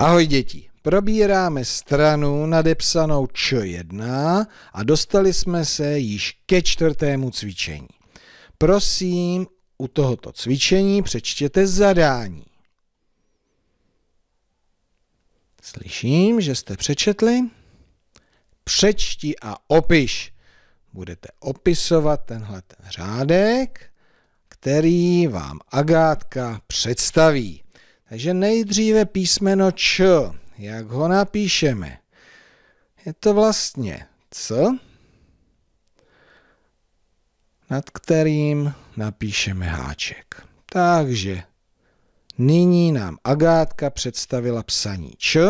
Ahoj děti, probíráme stranu nadepsanou Č1 a dostali jsme se již ke čtvrtému cvičení. Prosím, u tohoto cvičení přečtěte zadání. Slyším, že jste přečetli. Přečti a opiš. Budete opisovat tenhle ten řádek, který vám Agátka představí. Takže nejdříve písmeno Č. Jak ho napíšeme? Je to vlastně C, nad kterým napíšeme háček. Takže nyní nám Agátka představila psaní Č,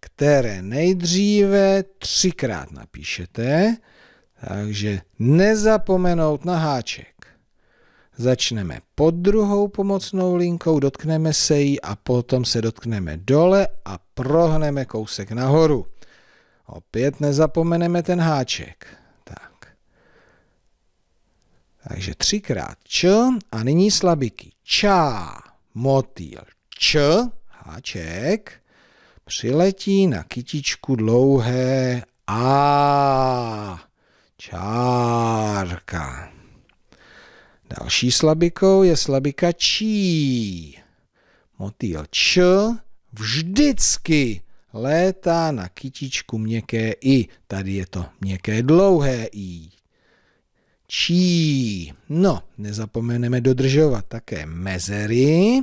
které nejdříve třikrát napíšete, takže nezapomenout na háček. Začneme pod druhou pomocnou linkou, dotkneme se jí a potom se dotkneme dole a prohneme kousek nahoru. Opět nezapomeneme ten háček. Tak. Takže třikrát č a nyní slabiky. Čá, motýl, č, háček, přiletí na kytičku dlouhé Další slabikou je slabika čí. Motýl č vždycky létá na kytičku měkké i. Tady je to měkké dlouhé i. Čí. No, nezapomeneme dodržovat také mezery.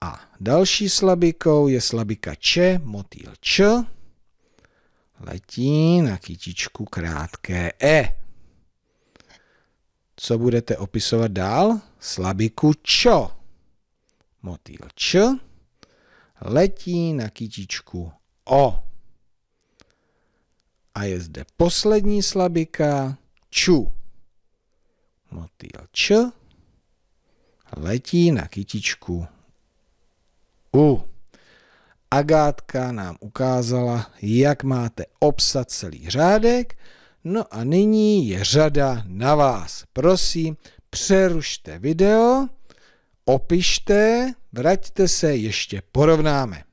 A další slabikou je slabika č, motýl č. Letí na kytičku krátké e. Co budete opisovat dál? Slabiku čo. Motýl č letí na kytičku o. A je zde poslední slabika ču. Motýl č letí na kytičku u. Agátka nám ukázala, jak máte obsat celý řádek, No a nyní je řada na vás. Prosím, přerušte video, opište, vraťte se, ještě porovnáme.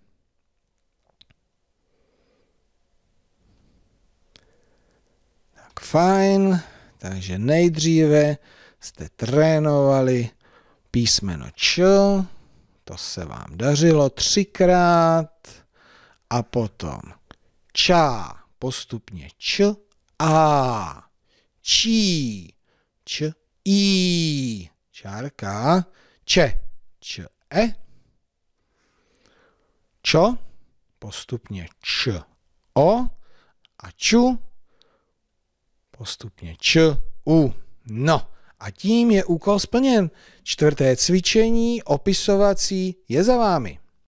Tak fajn, takže nejdříve jste trénovali písmeno Č, to se vám dařilo třikrát a potom čá, postupně Č, a, čí, č, i, čárka, če, č, e, čo, postupně č, o a ču, postupně č, u. No a tím je úkol splněn. Čtvrté cvičení, opisovací, je za vámi.